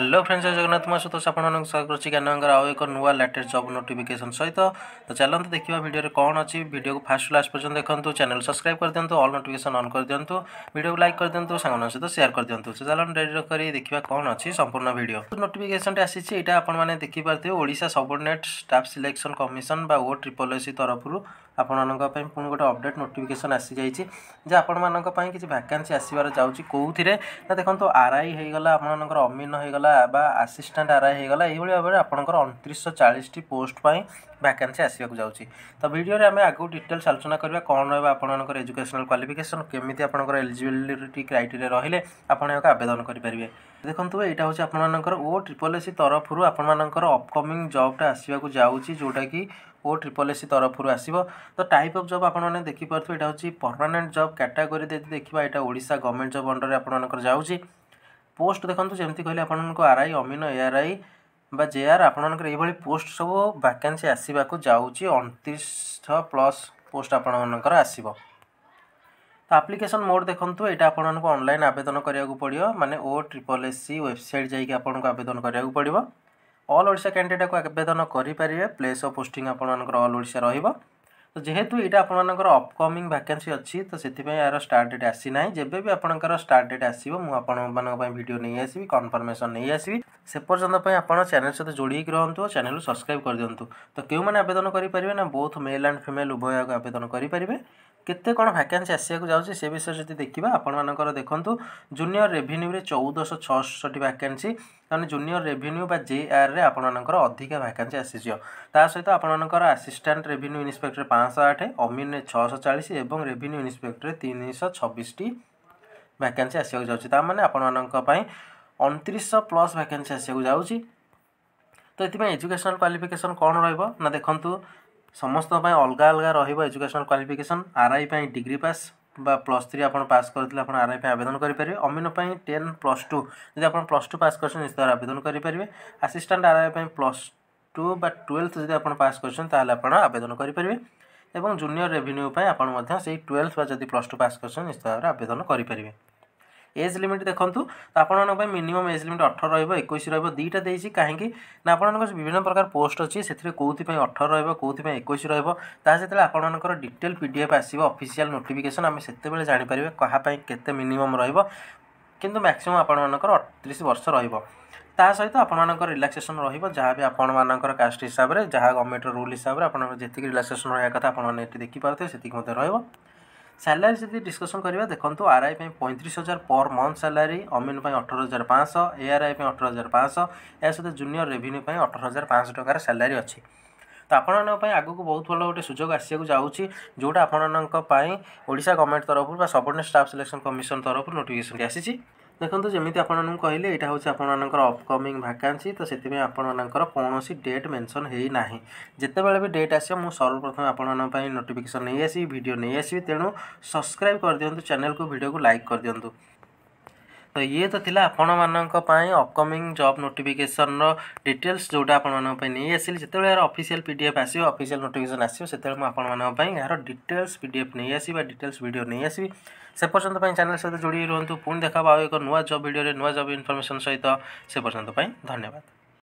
hello friends Jagannath ମହାସୁତୋଷ ଆପଣମାନଙ୍କୁ ସ୍ୱାଗତ କରୁଛି ଜ୍ଞାନଙ୍କର ଆଉ ଏକ ନୂଆ ଲାଟେଷ୍ଟ ଜବ୍ ନୋଟିଫିକେସନ୍ ସହିତ ତ ଚାଲନ୍ତୁ ଦେଖିବା ଭିଡ଼ିଓରେ କ'ଣ ଅଛି ଭିଡ଼ିଓକୁ ଫାଷ୍ଟ ଲାଷ୍ଟ ପର୍ଯ୍ୟନ୍ତ ଦେଖନ୍ତୁ ଚ୍ୟାନେଲ୍ ସବସ୍କ୍ରାଇବ୍ କରିଦିଅନ୍ତୁ ଅଲ୍ ନୋଟିଫିକେସନ୍ ଅନ୍ କରିଦିଅନ୍ତୁ ଭିଡ଼ିଓକୁ ଲାଇକ୍ କରିଦିଅନ୍ତୁ ସାଙ୍ଗମାନଙ୍କ ସହିତ ସେୟାର କରିଦିଅନ୍ତୁ ସେ ଚାଲନ୍ତୁ ଡେରି କରି ଦେଖିବା କ'ଣ ଅଛି ସମ୍ପୂର୍ଣ୍ଣ ଭିଡ଼ିଓ ନୋଟିଫିକେସନ୍ଟି ଆସିଛି ଏଇଟା ଆପଣମାନେ ଦେଖିପାରୁଥିବେ Odisha subordinate staff selection commission ବା ଓ ଟ୍ରିପଲ୍ ଏସ୍ ତରଫରୁ ଆପଣମାନଙ୍କ ପାଇଁ ପୁଣି ଗୋଟେ ଅପଡ଼େଟ୍ ନୋଟିଫିକେସନ୍ ଆସିଯାଇଛି ଯେ ଆପଣମାନଙ୍କ ପାଇଁ କିଛି ଭ୍ୟାକାନ୍ସି ଆସିବାର ଯାଉଛି କେଉଁଥିରେ ନା ଦେଖନ୍ତୁ ଆର୍ ଆଇ ହେଇଗଲା ଆପଣମାନଙ୍କର ଅମିନ ହେଇଗଲା ହେଇଗଲା ବା ଆସିଷ୍ଟାଣ୍ଟ ଆର୍ଆଇ ହେଇଗଲା ଏହିଭଳି ଭାବରେ ଆପଣଙ୍କର ଅଣତିରିଶଶହ ଚାଳିଶଟି ପୋଷ୍ଟ ପାଇଁ ଭ୍ୟାକାନ୍ସି ଆସିବାକୁ ଯାଉଛି ତ ଭିଡ଼ିଓରେ ଆମେ ଆଗକୁ ଡିଟେଲ୍ସ ଆଲୋଚନା କରିବା କ'ଣ ରହିବ ଆପଣଙ୍କର ଏଜୁକେସନାଲ କ୍ୱାଲିଫିକେସନ୍ କେମିତି ଆପଣଙ୍କର ଏଲିଜିବିଲିଟି କ୍ରାଇଟେରିଆ ରହିଲେ ଆପଣ ଏହାକୁ ଆବେଦନ କରିପାରିବେ ଦେଖନ୍ତୁ ଏଇଟା ହେଉଛି ଆପଣମାନଙ୍କର ଓ ଟ୍ରିପଲ୍ ଏସ୍ ତରଫରୁ ଆପଣମାନଙ୍କର ଅପକମିଂ ଜବ୍ଟା ଆସିବାକୁ ଯାଉଛି ଯେଉଁଟାକି ଓ ଟ୍ରିପଲ୍ ଏସ୍ ତରଫରୁ ଆସିବ ତ ଟାଇପ୍ ଅଫ୍ ଜବ୍ ଆପଣମାନେ ଦେଖିପାରୁଥିବେ ଏଇଟା ହେଉଛି ପର୍ମାନେଣ୍ଟ ଜବ୍ କାଟାଗୋରୀ ଯଦି ଦେଖିବା ଏଇଟା ଓଡ଼ିଶା ଗଭର୍ଣ୍ଣମେଣ୍ଟ ଜବ୍ ଅଣ୍ଡରରେ ଆପଣମାନଙ୍କର ଯାଉଛି পোস্ট দেখুন যেমি কহিলেন আপনার আরআই অমিন এআরআই বা জেআর আপনার এইভাবে পোস্ট সব ভ্যাকেন্সি আসবাক যাচ্ছি অণতিশহ প্লস পোস্ট আপনার আসব তো আপ্লিকেসন মোড দেখুন এটা আপনার অনলাইন আবেদন করা পড়ব মানে O triple S C website যাই আপনার আবেদন করা পড়ব অল ওড়শা ক্যান্ডিডেট আবেদন করে পেয়ে প্লেস অফ পোস্টিং আপনার অল ওড়শা রহব ତ ଯେହେତୁ ଏଇଟା ଆପଣମାନଙ୍କର ଅପକମିଂ ଭ୍ୟାକେନ୍ସି ଅଛି ତ ସେଥିପାଇଁ ଏହାର ଷ୍ଟାର୍ଟ ଡେଟ୍ ଆସିନାହିଁ ଯେବେ ବି ଆପଣଙ୍କର ଷ୍ଟାର୍ଟ ଡେଟ୍ ଆସିବ ମୁଁ ଆପଣମାନଙ୍କ ପାଇଁ ଭିଡ଼ିଓ ନେଇ ଆସିବି କନଫର୍ମେସନ୍ ନେଇ ଆସିବି ସେ ପର୍ଯ୍ୟନ୍ତ ପାଇଁ ଆପଣ ଚ୍ୟାନେଲ୍ ସହିତ ଯୋଡ଼ିକି ହେଇକି ରୁହନ୍ତୁ ଓ ଚ୍ୟାନେଲ୍କୁ ସବସ୍କ୍ରାଇବ୍ କରିଦିଅନ୍ତୁ ତ କେଉଁମାନେ ଆବେଦନ କରିପାରିବେ ନା ବୋଥ୍ ମେଲ୍ ଆଣ୍ଡ ଫିମେଲ୍ ଉଭୟ ଆବେଦନ କରିପାରିବେ କେତେ କ'ଣ ଭ୍ୟାକେନ୍ସି ଆସିବାକୁ ଯାଉଛି ସେ ବିଷୟରେ ଯଦି ଦେଖିବା ଆପଣମାନଙ୍କର ଦେଖନ୍ତୁ ଜୁନିୟର ରେଭିନ୍ୟୁରେ ଚଉଦଶହ ଛଅଷଠି ଭ୍ୟାକେନ୍ସି ତାହେଲେ ଜୁନିୟର ରେଭିନ୍ୟୁ ବା ଜେଆର୍ରେ ଆପଣମାନଙ୍କର ଅଧିକା ଭାକାନ୍ସି ଆସିଯିବ ତା ସହିତ ଆପଣମାନଙ୍କର ଆସିଷ୍ଟାଣ୍ଟ ରେଭିନ୍ୟୁ ଇନ୍ସପେକ୍ଟର ପାଞ୍ଚଶହ ଆଠ ଅମିନରେ ଛଅଶହ ଚାଳିଶ ଏବଂ ରେଭିନ୍ୟୁ ଇନ୍ସପେକ୍ଟରରେ ତିନିଶହ ଛବିଶଟି ଭ୍ୟାକାନ୍ସି ଆସିବାକୁ ଯାଉଛି ତାମାନେ ଆପଣମାନଙ୍କ ପାଇଁ ଅଣତିରିଶଶହ ପ୍ଲସ୍ ଭ୍ୟାକାନ୍ସି ଆସିବାକୁ ଯାଉଛି ତ ଏଥିପାଇଁ ଏଜୁକେସନାଲ କ୍ୱାଲିଫିକେସନ୍ କ'ଣ ରହିବ ନା ଦେଖନ୍ତୁ ସମସ୍ତଙ୍କ ପାଇଁ ଅଲଗା ଅଲଗା ରହିବ ଏଜୁକେସନାଲ କ୍ୱାଲିଫିକେସନ୍ ଆର୍ଆଇ ପାଇଁ ଡିଗ୍ରୀ ପାସ୍ বা প্লস থ্রি আপনার পাস করলে আপনার আরআই আবেদন করে অমিন টেন প্লস টু যদি আপনার প্লস টু পাস করছেন নিশ্চিত আবেদন করে আসিষ্টাট আরআই প্লস টু বা টুয়েলভ যদি আপনার পাস করছেন তাহলে আপনার আবেদন করে এবং জুনিয়র রেভিনিউ আপনার সেই টুয়েলভ বা যদি প্লস টু পাস করছেন নিশ্চিত ভাবে আবেদন করে এজ লিমিট দেখুন তো আপনার মিনিমম এজ লিমিট অঠর রহব একুশ রহব দুইটা দিয়েছি কাহি না আপনার বিভিন্ন প্রকার পোস্ট অছি সেতু কোথিপা অঠর রহব কোথিপা একুশ রহব তা যেত আপনার ডিটেল পিডিএফ আসবে অফিসিয়াল নোটিফিকেসন আমি সেতবে জাঁপারে কাহাপাই কেতে মিনিমম রহব কিন্তু ম্যাক্সিমম আপনার অঠত্রিশ বর্ষ রহব তা সহিত আপনার রিলাক্সেসন রহব যা বি আপনার কাস্ট হিসাবে যা গভর্নমেন্টর রুল হিসাবে আপনার যেত রিলাক্সেসন রহবা কথা আপনার এটি দেখিপারে সেটি মধ্যে রহব স্যালারি যদি ডিসকসন করা দেখুন আর আই পঁয়ত্রিশ হাজার পর মন্থ স্যালারি অমিন অঠর হাজার পাঁচশহ এআর আই অঠর হাজার পাঁচশহ এর সহ জুনিয়র রেভিনিউ অঠর হাজার পাঁচশহ টাকার স্যালারি অছি তো ଆପଣମାନଙ୍କ ପାଇଁ ଆଗକୁ ବହୁତ ଭଲ ଗୋଟେ ସୁଯୋଗ ଆସିବାକୁ ଯାଉଛି ଯେଉଁଟା ଆପଣମାନଙ୍କ ପାଇଁ ଓଡ଼ିଶା ଗଭର୍ଣ୍ଣମେଣ୍ଟ ତରଫରୁ ବା ସବର୍ଣ୍ଣେଟ୍ ଷ୍ଟାଫ୍ ସିଲେକ୍ସନ୍ କମିଶନ ତରଫରୁ ନୋଟିଫିକେସନ୍ଟି ଆସିଛି ଦେଖନ୍ତୁ ଯେମିତି ଆପଣମାନଙ୍କୁ କହିଲେ ଏଇଟା ହେଉଛି ଆପଣମାନଙ୍କର ଅପକମିଂ ଭାକାନ୍ସି ତ ସେଥିପାଇଁ ଆପଣମାନଙ୍କର କୌଣସି ଡେଟ୍ ମେନସନ୍ ହେଇନାହିଁ ଯେତେବେଳେ ବି ଡେଟ୍ ଆସିବ ମୁଁ ସର୍ବପ୍ରଥମେ ଆପଣମାନଙ୍କ ପାଇଁ ନୋଟିଫିକେସନ୍ ନେଇ ଆସିବି ଭିଡ଼ିଓ ନେଇ ଆସିବି ତେଣୁ ସବସ୍କ୍ରାଇବ୍ କରିଦିଅନ୍ତୁ ଚ୍ୟାନେଲ୍କୁ ଭିଡ଼ିଓକୁ ଲାଇକ୍ କରିଦିଅନ୍ତୁ ତ ଇଏ ତ ଥିଲା ଆପଣମାନଙ୍କ ପାଇଁ ଅପକମିଂ ଜବ୍ ନୋଟିଫିକେସନ୍ର ଡିଟେଲ୍ସ ଯେଉଁଟା ଆପଣମାନଙ୍କ ପାଇଁ ନେଇ ଆସିଲି ଯେତେବେଳେ ଏହାର ଅଫିସିଆଲ ପି ଡି ଏଫ୍ ଆସିବ ଅଫିସିଆଲ ନୋଟିଫିକେସନ୍ ଆସିବ ସେତେବେଳେ ମୁଁ ଆପଣମାନଙ୍କ ପାଇଁ ଏହାର ଡିଟେଲ୍ସ ପି ଡି ଏଫ୍ ନେଇ ଆସିବି ବା ଡିଟେଲ୍ସ ଭିଡ଼ିଓ ନେଇ ଆସିବି ସେ ପର୍ଯ୍ୟନ୍ତ ପାଇଁ ଚ୍ୟାନେଲ୍ ସହିତ ଯୋଡ଼ି ରୁହନ୍ତୁ ପୁଣି ଦେଖା ହେବ ଆଉ ଏକ ନୂଆ ଜବ୍ ଭିଡ଼ିଓରେ ନୂଆ ଜବ୍ ଇନଫର୍ମେସନ୍ ସହିତ ସେ ପର୍ଯ୍ୟନ୍ତ ପାଇଁ ଧନ୍ୟବାଦ